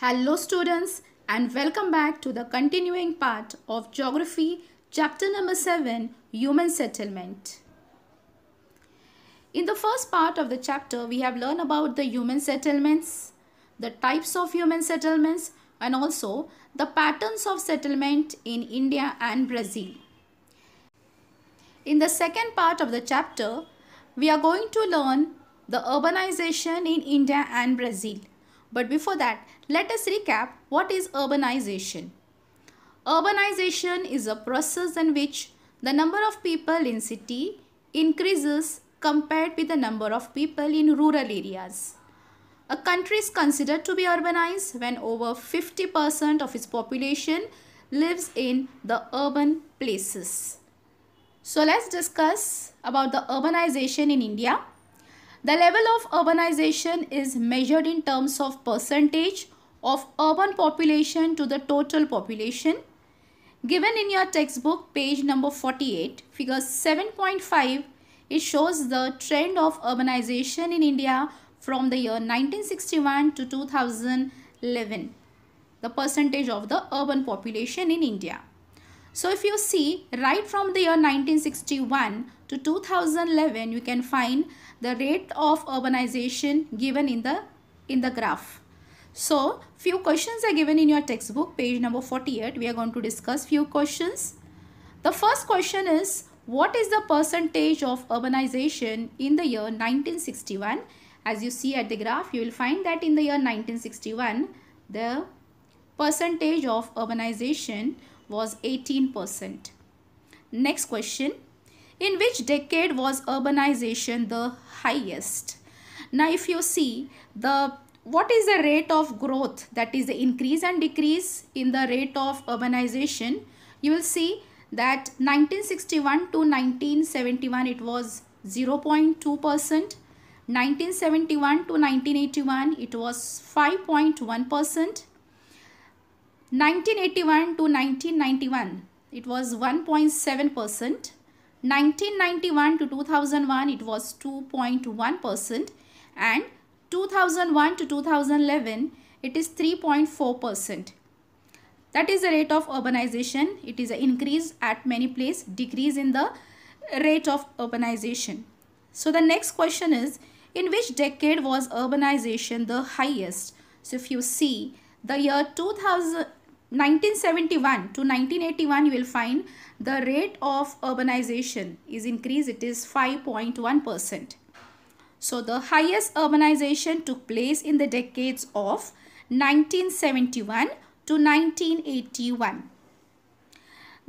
Hello students and welcome back to the continuing part of Geography chapter number 7 Human Settlement. In the first part of the chapter we have learned about the human settlements, the types of human settlements and also the patterns of settlement in India and Brazil. In the second part of the chapter we are going to learn the urbanization in India and Brazil. But before that, let us recap what is urbanization. Urbanization is a process in which the number of people in city increases compared with the number of people in rural areas. A country is considered to be urbanized when over 50% of its population lives in the urban places. So let's discuss about the urbanization in India. The level of urbanization is measured in terms of percentage of urban population to the total population. Given in your textbook page number 48, figure 7.5, it shows the trend of urbanization in India from the year 1961 to 2011 the percentage of the urban population in India. So if you see right from the year 1961 to 2011 you can find the rate of urbanization given in the in the graph so few questions are given in your textbook page number 48 we are going to discuss few questions the first question is what is the percentage of urbanization in the year 1961 as you see at the graph you will find that in the year 1961 the percentage of urbanization was 18 percent next question in which decade was urbanization the highest? Now if you see the what is the rate of growth that is the increase and decrease in the rate of urbanization you will see that 1961 to 1971 it was 0.2 percent 1971 to 1981 it was 5.1 percent 1981 to 1991 it was 1.7 percent 1991 to 2001 it was 2.1 percent and 2001 to 2011 it is 3.4 percent. That is the rate of urbanization. It is an increase at many place, decrease in the rate of urbanization. So the next question is, in which decade was urbanization the highest? So if you see, the year 2000, 1971 to 1981 you will find the rate of urbanization is increased it is 5.1 percent so the highest urbanization took place in the decades of 1971 to 1981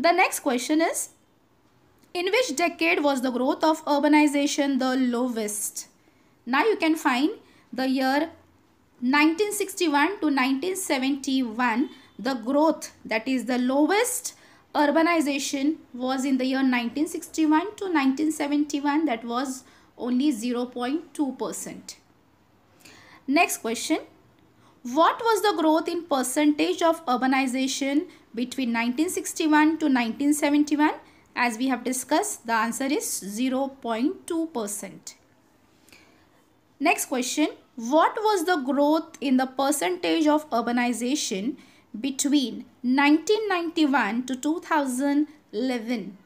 the next question is in which decade was the growth of urbanization the lowest now you can find the year 1961 to 1971 the growth that is the lowest urbanization was in the year 1961 to 1971 that was only 0.2%. Next question. What was the growth in percentage of urbanization between 1961 to 1971? As we have discussed, the answer is 0.2%. Next question. What was the growth in the percentage of urbanization between 1991 to 2011.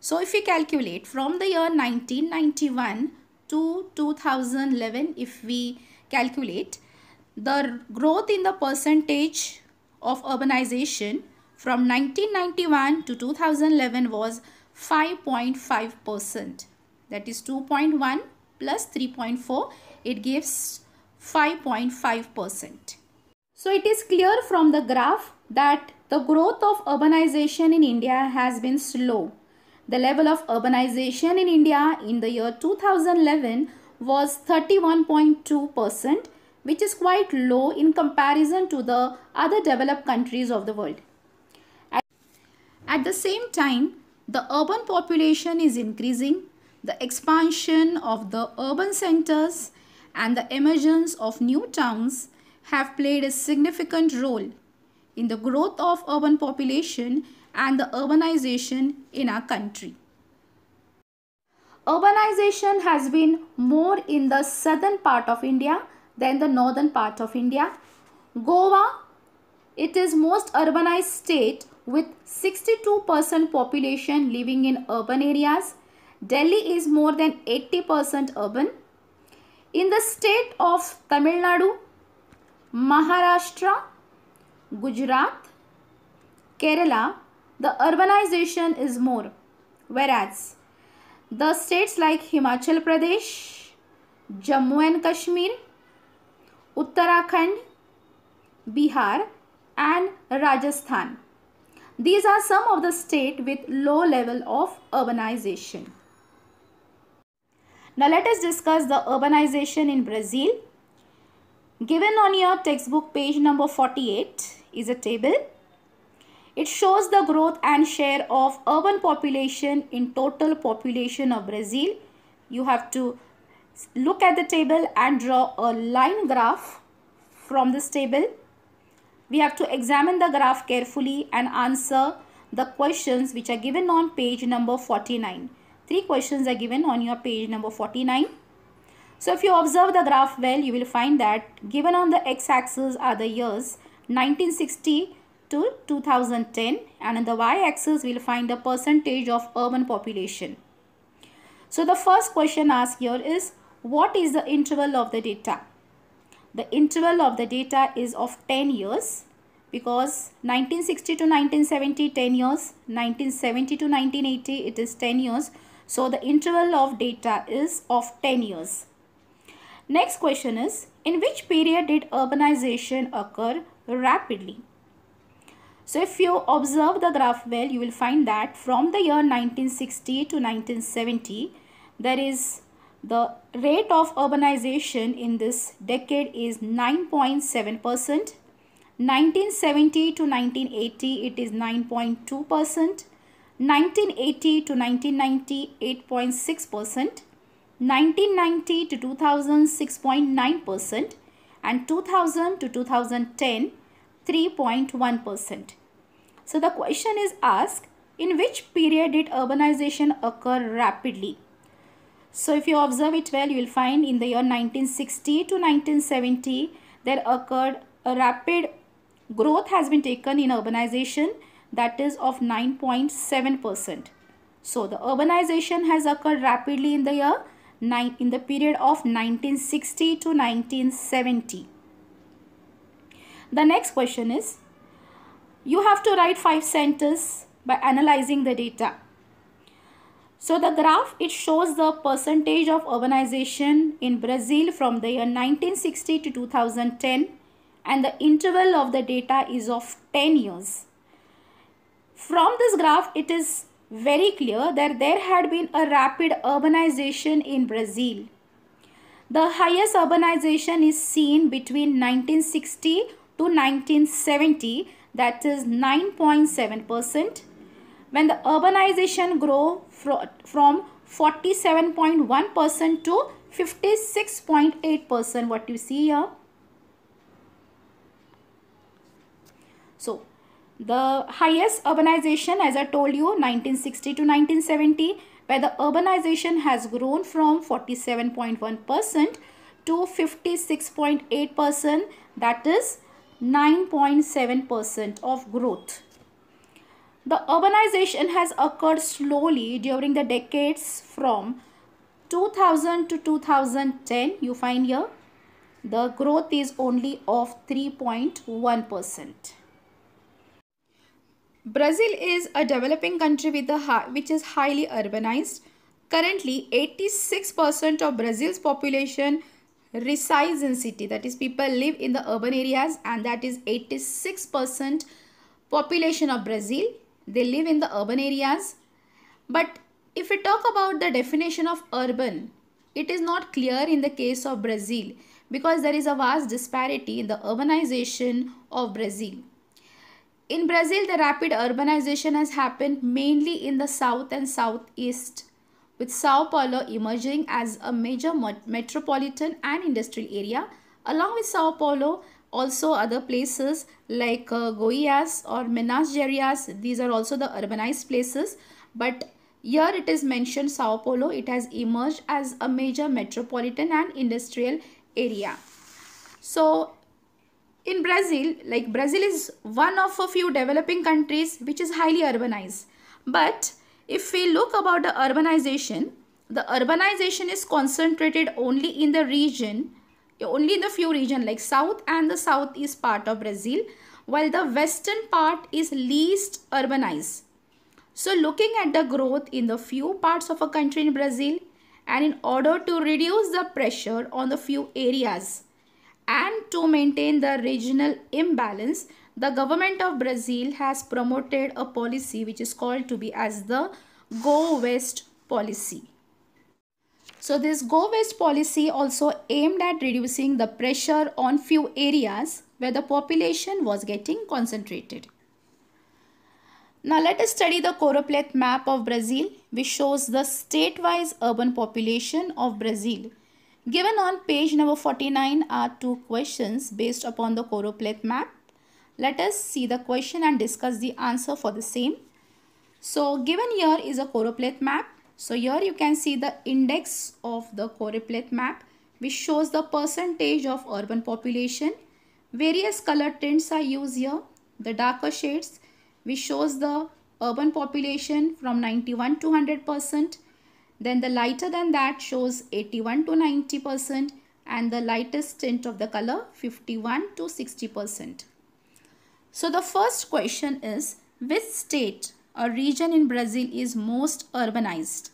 So if we calculate from the year 1991 to 2011 if we calculate the growth in the percentage of urbanization from 1991 to 2011 was 5.5%. That is 2.1 plus 3.4. It gives 5.5%. So it is clear from the graph that the growth of urbanization in India has been slow. The level of urbanization in India in the year 2011 was 31.2% which is quite low in comparison to the other developed countries of the world. At the same time, the urban population is increasing, the expansion of the urban centers and the emergence of new towns have played a significant role in the growth of urban population and the urbanization in our country. Urbanization has been more in the southern part of India than the northern part of India. Goa, it is most urbanized state with 62% population living in urban areas. Delhi is more than 80% urban. In the state of Tamil Nadu, Maharashtra, Gujarat, Kerala, the urbanization is more. Whereas the states like Himachal Pradesh, Jammu and Kashmir, Uttarakhand, Bihar and Rajasthan. These are some of the states with low level of urbanization. Now let us discuss the urbanization in Brazil Given on your textbook page number 48 is a table. It shows the growth and share of urban population in total population of Brazil. You have to look at the table and draw a line graph from this table. We have to examine the graph carefully and answer the questions which are given on page number 49. Three questions are given on your page number 49. So if you observe the graph well, you will find that given on the x-axis are the years 1960 to 2010 and on the y-axis we'll find the percentage of urban population. So the first question asked here is what is the interval of the data? The interval of the data is of 10 years because 1960 to 1970 10 years, 1970 to 1980 it is 10 years. So the interval of data is of 10 years. Next question is, in which period did urbanization occur rapidly? So if you observe the graph well, you will find that from the year 1960 to 1970, there is the rate of urbanization in this decade is 9.7%. 1970 to 1980, it is 9.2%. 1980 to 1990, 8.6%. 1990 to two thousand six point nine percent and 2000 to 2010 3.1%. So the question is asked in which period did urbanization occur rapidly? So if you observe it well you will find in the year 1960 to 1970 there occurred a rapid growth has been taken in urbanization that is of 9.7%. So the urbanization has occurred rapidly in the year nine, in the period of 1960 to 1970. The next question is, you have to write five sentences by analyzing the data. So the graph, it shows the percentage of urbanization in Brazil from the year 1960 to 2010 and the interval of the data is of 10 years. From this graph, it is very clear that there had been a rapid urbanization in Brazil. The highest urbanization is seen between 1960 to 1970 that is 9.7% when the urbanization grow from 47.1% to 56.8% what you see here. So the highest urbanization, as I told you, 1960 to 1970, where the urbanization has grown from 47.1% to 56.8%, that is 9.7% of growth. The urbanization has occurred slowly during the decades from 2000 to 2010, you find here, the growth is only of 3.1%. Brazil is a developing country with a high, which is highly urbanized. Currently, 86% of Brazil's population resides in city. That is, people live in the urban areas and that is 86% population of Brazil. They live in the urban areas. But if we talk about the definition of urban, it is not clear in the case of Brazil because there is a vast disparity in the urbanization of Brazil. In Brazil, the rapid urbanization has happened mainly in the south and southeast, with Sao Paulo emerging as a major metropolitan and industrial area, along with Sao Paulo also other places like uh, Goiás or Minas Gerais. These are also the urbanized places. But here it is mentioned Sao Paulo. It has emerged as a major metropolitan and industrial area. So in Brazil, like Brazil is one of a few developing countries which is highly urbanized. But if we look about the urbanization, the urbanization is concentrated only in the region, only in the few region like south and the southeast part of Brazil, while the western part is least urbanized. So looking at the growth in the few parts of a country in Brazil and in order to reduce the pressure on the few areas, and to maintain the regional imbalance, the government of Brazil has promoted a policy which is called to be as the Go West policy. So this Go West policy also aimed at reducing the pressure on few areas where the population was getting concentrated. Now let us study the choropleth map of Brazil which shows the state-wise urban population of Brazil Given on page number 49 are two questions based upon the choropleth map. Let us see the question and discuss the answer for the same. So given here is a choropleth map. So here you can see the index of the choropleth map which shows the percentage of urban population. Various color tints are used here. The darker shades which shows the urban population from 91 to 100 percent then the lighter than that shows 81 to 90% and the lightest tint of the color 51 to 60%. So the first question is which state or region in Brazil is most urbanized?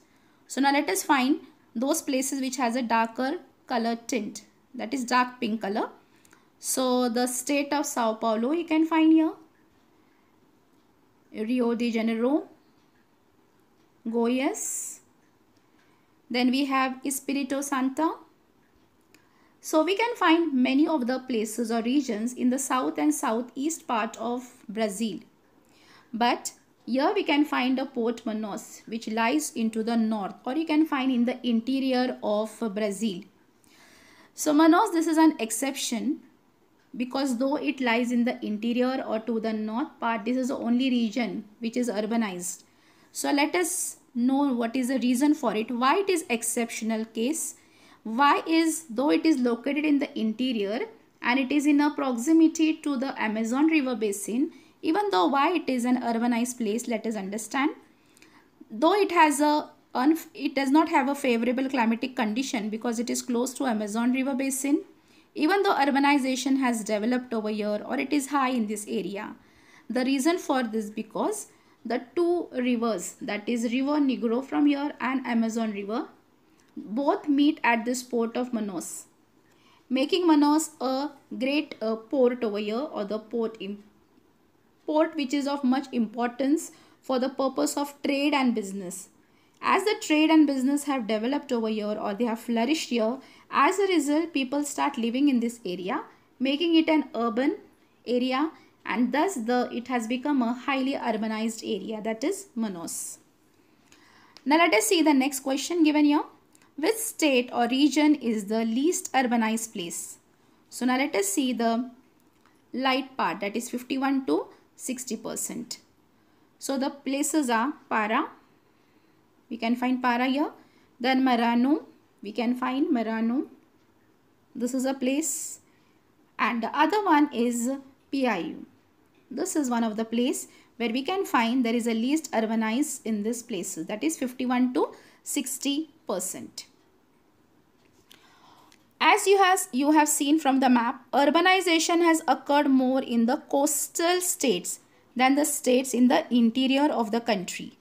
So now let us find those places which has a darker color tint that is dark pink color. So the state of Sao Paulo you can find here. Rio de Janeiro, Goiás, then we have Espirito Santo. So we can find many of the places or regions in the south and southeast part of Brazil. But here we can find the Port Manaus which lies into the north or you can find in the interior of Brazil. So Manaus this is an exception because though it lies in the interior or to the north part this is the only region which is urbanized. So let us know what is the reason for it why it is exceptional case why is though it is located in the interior and it is in a proximity to the amazon river basin even though why it is an urbanized place let us understand though it has a it does not have a favorable climatic condition because it is close to amazon river basin even though urbanization has developed over here or it is high in this area the reason for this because the two rivers that is river Negro from here and Amazon river both meet at this port of Manaus making Manaus a great uh, port over here or the port port which is of much importance for the purpose of trade and business as the trade and business have developed over here or they have flourished here as a result people start living in this area making it an urban area and thus the it has become a highly urbanized area that is Manos. Now let us see the next question given here. Which state or region is the least urbanized place? So now let us see the light part that is 51 to 60%. So the places are Para, we can find Para here, then Marano, we can find Marano, this is a place and the other one is PIU. This is one of the place where we can find there is a least urbanized in this places that is 51 to 60 percent. As you, has, you have seen from the map, urbanization has occurred more in the coastal states than the states in the interior of the country.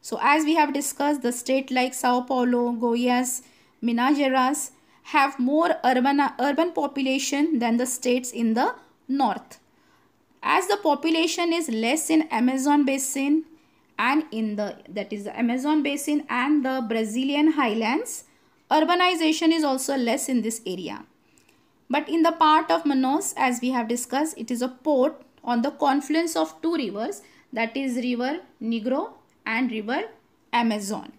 So as we have discussed, the state like Sao Paulo, Goiás, Minas Gerais have more urban, urban population than the states in the north. As the population is less in Amazon basin and in the that is the Amazon basin and the Brazilian highlands, urbanization is also less in this area. But in the part of Manaus, as we have discussed, it is a port on the confluence of two rivers that is river Negro and river Amazon.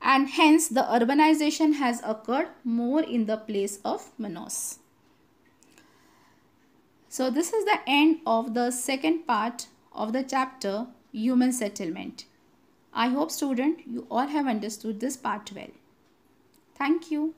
And hence the urbanization has occurred more in the place of Manaus. So this is the end of the second part of the chapter human settlement. I hope student you all have understood this part well. Thank you.